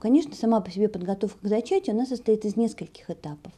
Конечно, сама по себе подготовка к зачатию, она состоит из нескольких этапов.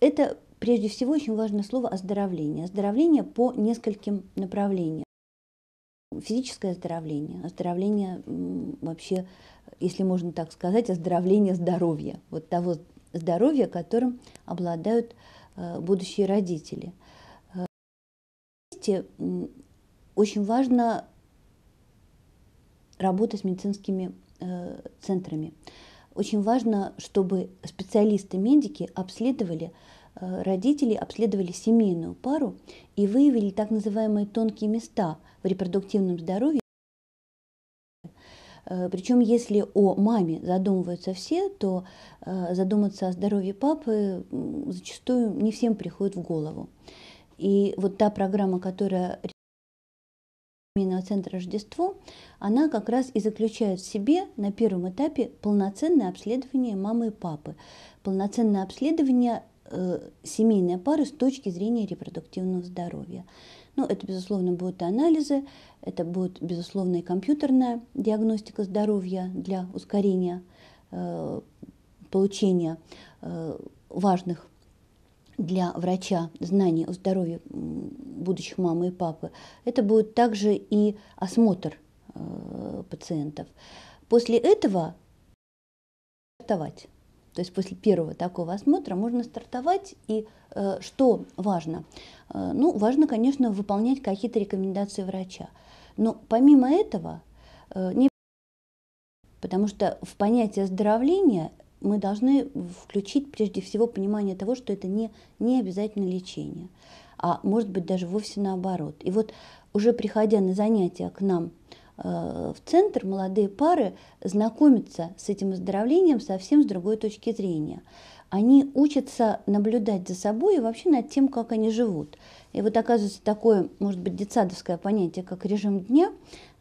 Это прежде всего очень важное слово оздоровление. Оздоровление по нескольким направлениям. Физическое оздоровление, оздоровление вообще, если можно так сказать, оздоровление здоровья, вот того здоровья, которым обладают э, будущие родители. Очень важно работа с медицинскими Э, центрами. Очень важно, чтобы специалисты-медики обследовали э, родителей, обследовали семейную пару и выявили так называемые тонкие места в репродуктивном здоровье. Э, Причем, если о маме задумываются все, то задуматься о здоровье папы зачастую не всем приходит в голову. И вот та программа, которая семейного центра Рождество, она как раз и заключает в себе на первом этапе полноценное обследование мамы и папы, полноценное обследование э, семейной пары с точки зрения репродуктивного здоровья. Ну, это, безусловно, будут анализы, это будет, безусловно, и компьютерная диагностика здоровья для ускорения э, получения э, важных для врача знаний о здоровье будущих мамы и папы, это будет также и осмотр э, пациентов. После этого стартовать. То есть после первого такого осмотра можно стартовать. И э, что важно? Э, ну, важно, конечно, выполнять какие-то рекомендации врача. Но помимо этого, э, не потому что в понятие оздоровления мы должны включить прежде всего понимание того, что это не, не обязательно лечение, а может быть даже вовсе наоборот. И вот уже приходя на занятия к нам э, в центр, молодые пары знакомятся с этим оздоровлением совсем с другой точки зрения. Они учатся наблюдать за собой и вообще над тем, как они живут. И вот оказывается такое, может быть, детсадовское понятие, как режим дня,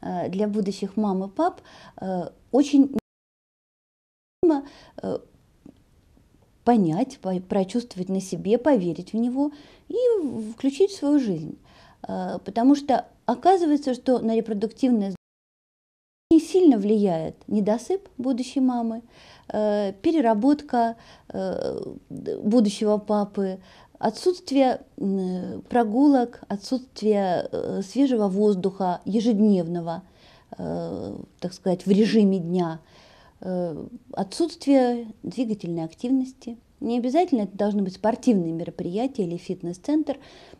э, для будущих мам и пап э, очень Э, понять, прочувствовать на себе, поверить в него и включить в свою жизнь. Э, потому что оказывается, что на репродуктивное не сильно влияет недосып будущей мамы, э, переработка будущего папы, отсутствие прогулок, отсутствие свежего воздуха ежедневного, так сказать, в режиме дня – Э, отсутствие двигательной активности. Не обязательно это должны быть спортивные мероприятия или фитнес-центр,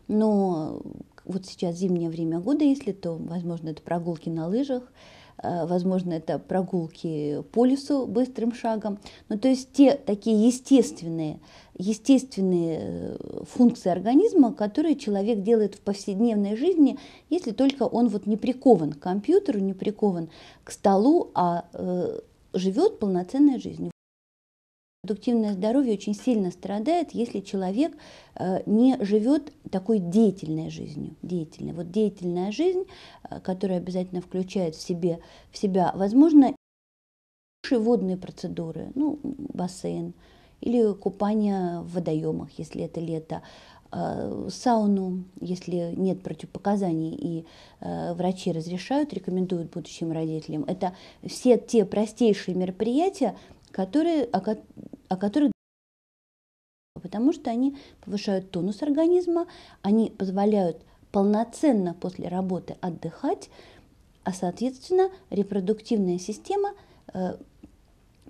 но вот сейчас зимнее время года, если то, возможно, это прогулки на лыжах, э, возможно, это прогулки по лесу быстрым шагом. Ну, то есть те такие естественные, естественные э, функции организма, которые человек делает в повседневной жизни, если только он вот не прикован к компьютеру, не прикован к столу, а живет полноценной жизнью. Продуктивное здоровье очень сильно страдает, если человек э, не живет такой деятельной жизнью. Деятельной. Вот деятельная жизнь, э, которая обязательно включает в, себе, в себя, возможно, водные процедуры, ну, бассейн, или купание в водоемах, если это лето, Э, сауну, если нет противопоказаний и э, врачи разрешают, рекомендуют будущим родителям. Это все те простейшие мероприятия, которые, о, о которых потому что они повышают тонус организма, они позволяют полноценно после работы отдыхать, а соответственно репродуктивная система э,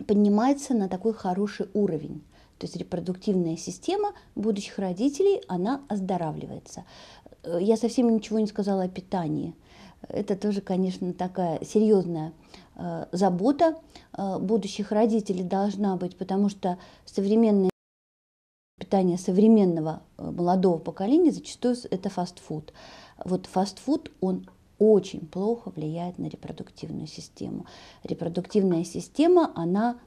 поднимается на такой хороший уровень. То есть репродуктивная система будущих родителей, она оздоравливается. Э, я совсем ничего не сказала о питании. Это тоже, конечно, такая серьезная э, забота э, будущих родителей должна быть, потому что современное питание современного молодого поколения зачастую это фастфуд. Вот фастфуд, он очень плохо влияет на репродуктивную систему. Репродуктивная система, она,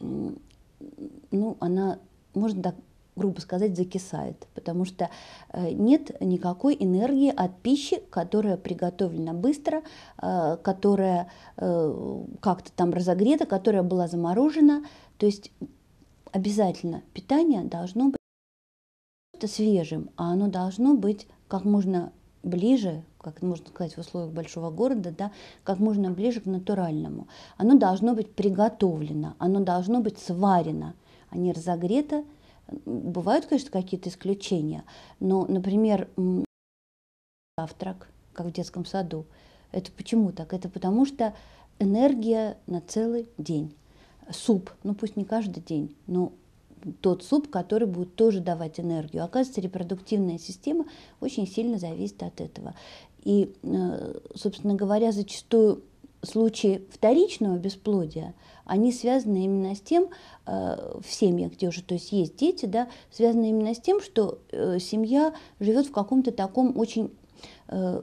ну, она можно так грубо сказать, закисает, потому что э, нет никакой энергии от пищи, которая приготовлена быстро, э, которая э, как-то там разогрета, которая была заморожена. То есть обязательно питание должно быть свежим, а оно должно быть как можно ближе, как можно сказать, в условиях большого города, да, как можно ближе к натуральному. Оно должно быть приготовлено, оно должно быть сварено – они не Бывают, конечно, какие-то исключения, но, например, завтрак, как в детском саду, это почему так? Это потому что энергия на целый день. Суп, ну пусть не каждый день, но тот суп, который будет тоже давать энергию. Оказывается, репродуктивная система очень сильно зависит от этого. И, э, собственно говоря, зачастую случаи вторичного бесплодия, они связаны именно с тем, э, в семьях, где уже то есть есть дети, да, связаны именно с тем, что э, семья живет в каком-то таком очень э,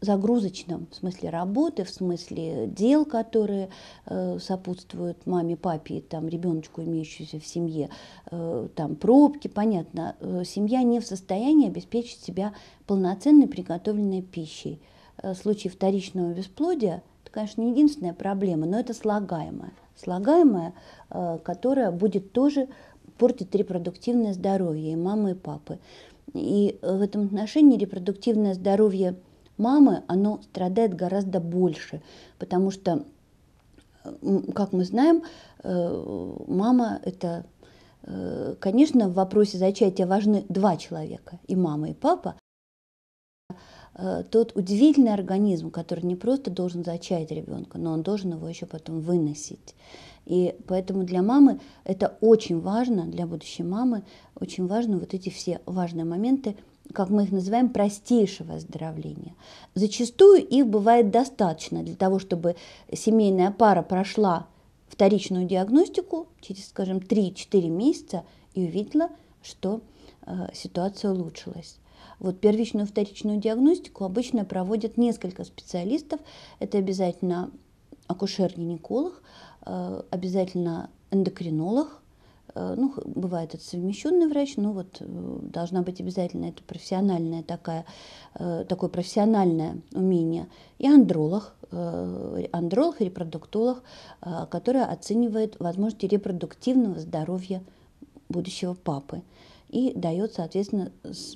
загрузочном, в смысле работы, в смысле дел, которые сопутствуют маме, папе, там, ребеночку, имеющемуся в семье, там, пробки, понятно, семья не в состоянии обеспечить себя полноценной приготовленной пищей. Э, случае вторичного бесплодия, это, конечно, не единственная проблема, но это слагаемое. Слагаемое, э, которое будет тоже портить репродуктивное здоровье и мамы, и папы. И в этом отношении репродуктивное здоровье мамы, оно страдает гораздо больше, потому что, э, как мы знаем, мама – это Конечно, в вопросе зачатия важны два человека, и мама, и папа, Э, тот удивительный организм, который не просто должен зачать ребенка, но он должен его еще потом выносить. И поэтому для мамы это очень важно, для будущей мамы очень важно вот эти все важные моменты, как мы их называем, простейшего оздоровления. Зачастую их бывает достаточно для того, чтобы семейная пара прошла вторичную диагностику через, скажем, 3-4 месяца и увидела, что э, ситуация улучшилась. Вот первичную вторичную диагностику обычно проводят несколько специалистов. Это обязательно акушер-гинеколог, э, обязательно эндокринолог, э, ну, бывает это совмещенный врач, но вот э, должна быть обязательно это профессиональное такая, такое профессиональное умение. И андролог, андролог и репродуктолог, который оценивает возможности репродуктивного здоровья будущего папы и дает, соответственно,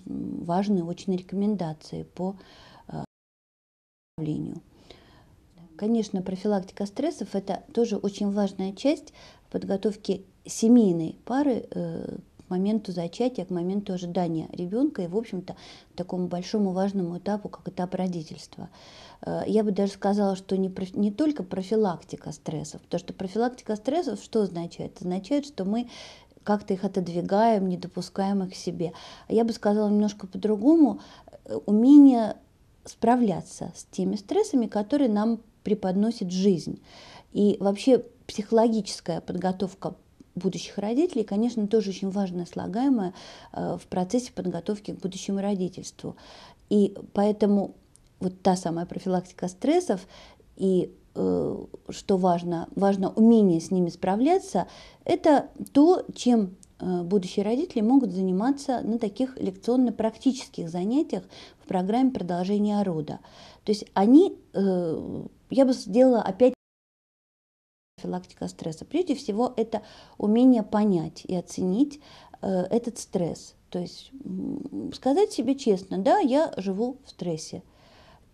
важные очень рекомендации по управлению. Э, Конечно, профилактика стрессов – это тоже очень важная часть подготовки семейной пары э, к моменту зачатия, к моменту ожидания ребенка и, в общем-то, к такому большому важному этапу, как этап родительства. Э, я бы даже сказала, что не, не только профилактика стрессов, потому что профилактика стрессов что означает? Означает, что мы как-то их отодвигаем, не допускаем их к себе. Я бы сказала немножко по-другому, э, умение справляться с теми стрессами, которые нам преподносит жизнь. И вообще психологическая подготовка будущих родителей, конечно, тоже очень важная слагаемая э, в процессе подготовки к будущему родительству. И поэтому вот та самая профилактика стрессов и Э, что важно, важно умение с ними справляться, это то, чем э, будущие родители могут заниматься на таких лекционно-практических занятиях в программе продолжения рода. То есть они, э, я бы сделала опять профилактика стресса. Прежде всего, это умение понять и оценить этот стресс. То есть сказать себе честно, да, я живу в стрессе.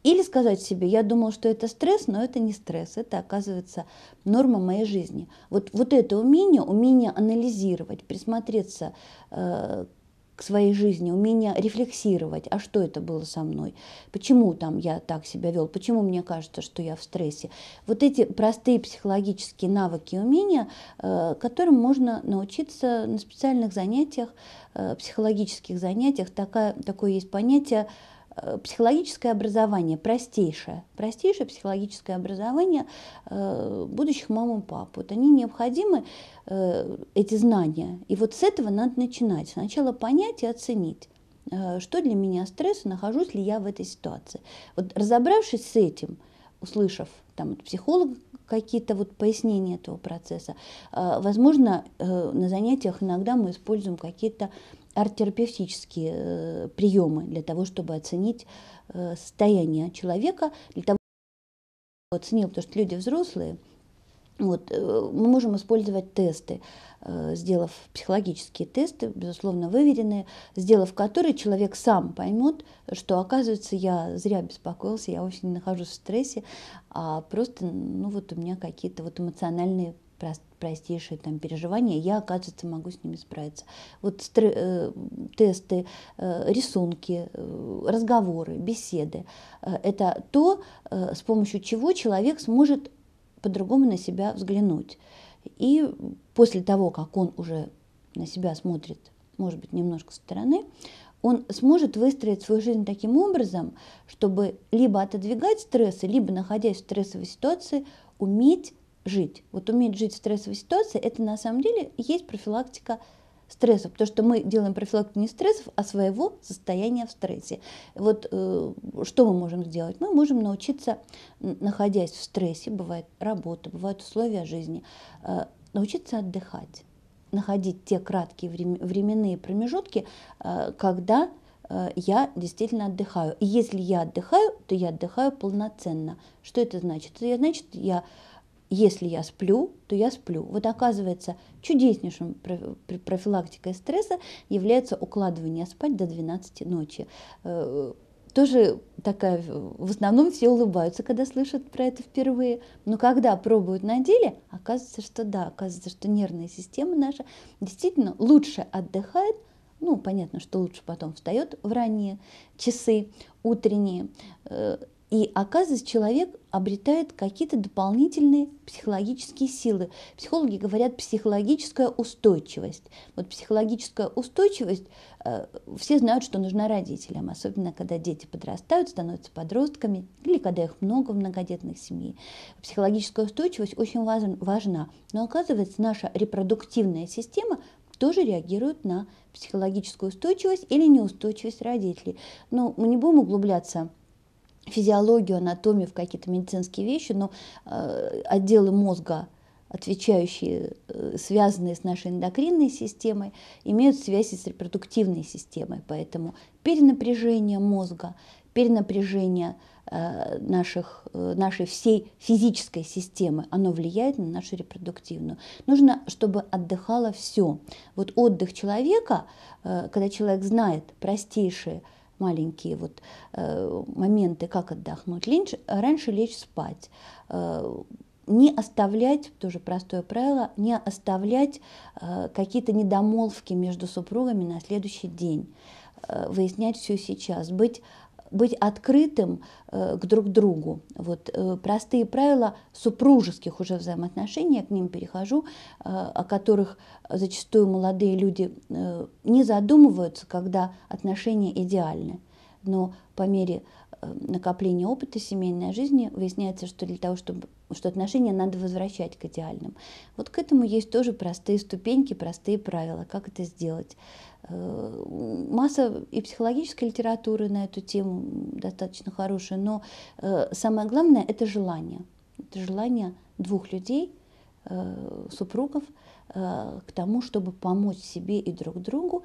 Или сказать себе, я думал, что это стресс, но это не стресс, это оказывается норма моей жизни. Вот, вот это умение, умение анализировать, присмотреться э, к своей жизни, умение рефлексировать, а что это было со мной, почему там я так себя вел, почему мне кажется, что я в стрессе. Вот эти простые психологические навыки и умения, э, которым можно научиться на специальных занятиях, э, психологических занятиях, такая, такое есть понятие – Э, психологическое образование, простейшее, простейшее психологическое образование э, будущих мам и пап. Вот они необходимы, э, эти знания. И вот с этого надо начинать. Сначала понять и оценить что для меня стресс, нахожусь ли я в этой ситуации. Вот разобравшись с этим, услышав там от психолога какие-то вот пояснения этого процесса. Возможно, на занятиях иногда мы используем какие-то арт-терапевтические э, приемы для того, чтобы оценить э, состояние человека, для того, чтобы оценил, потому что люди взрослые, вот, э, мы можем использовать тесты, сделав психологические тесты, безусловно, выверенные, сделав которые человек сам поймет, что, оказывается, я зря беспокоился, я вообще не нахожусь в стрессе, а просто ну, вот у меня какие-то вот эмоциональные простейшие там переживания, я, оказывается, могу с ними справиться. Вот э, тесты, э, рисунки, э, разговоры, беседы э, – это то, э, с помощью чего человек сможет по-другому на себя взглянуть. И после того, как он уже на себя смотрит, может быть, немножко со стороны, он сможет выстроить свою жизнь таким образом, чтобы либо отодвигать стрессы, либо, находясь в стрессовой ситуации, уметь жить. Вот уметь жить в стрессовой ситуации, это на самом деле есть профилактика стрессов, то что мы делаем профилактику не стрессов, а своего состояния в стрессе. Вот э, что мы можем сделать? Мы можем научиться, находясь в стрессе, бывает работа, бывают условия жизни, э, научиться отдыхать, находить те краткие временные промежутки, э, когда э, я действительно отдыхаю. И если я отдыхаю, то я отдыхаю полноценно. Что это значит? Это значит, я если я сплю, то я сплю. Вот оказывается, чудеснейшим профилактикой стресса является укладывание спать до 12 ночи. Э, тоже такая, в основном все улыбаются, когда слышат про это впервые. Но когда пробуют на деле, оказывается, что да, оказывается, что нервная система наша действительно лучше отдыхает, ну, понятно, что лучше потом встает в ранние часы, утренние, э, и оказывается, человек обретает какие-то дополнительные психологические силы. Психологи говорят психологическая устойчивость. Вот психологическая устойчивость, э, все знают, что нужна родителям, особенно когда дети подрастают, становятся подростками, или когда их много в многодетных семье. Психологическая устойчивость очень важен, важна. Но оказывается, наша репродуктивная система тоже реагирует на психологическую устойчивость или неустойчивость родителей. Но ну, мы не будем углубляться физиологию, анатомию, в какие-то медицинские вещи, но э, отделы мозга, отвечающие, э, связанные с нашей эндокринной системой, имеют связь с репродуктивной системой. Поэтому перенапряжение мозга, перенапряжение э, наших, э, нашей всей физической системы, оно влияет на нашу репродуктивную. Нужно, чтобы отдыхало все. Вот отдых человека, э, когда человек знает простейшие маленькие вот э, моменты, как отдохнуть. Линч, раньше лечь спать. Э, не оставлять, тоже простое правило, не оставлять э, какие-то недомолвки между супругами на следующий день. Э, выяснять все сейчас. Быть быть открытым э, к друг другу. Вот э, простые правила супружеских уже взаимоотношений, я к ним перехожу, э, о которых зачастую молодые люди не задумываются, когда отношения идеальны. Но по мере накопления опыта семейной жизни выясняется, что для того, чтобы что отношения надо возвращать к идеальным. Вот к этому есть тоже простые ступеньки, простые правила, как это сделать. Э, масса и психологической литературы на эту тему достаточно хорошая, но э, самое главное – это желание. Это желание двух людей, э, супругов, к тому, чтобы помочь себе и друг другу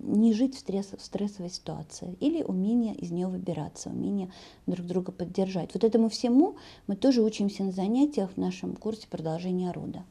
не жить в, стресс, в стрессовой ситуации или умение из нее выбираться, умение друг друга поддержать. Вот этому всему мы тоже учимся на занятиях в нашем курсе продолжения рода.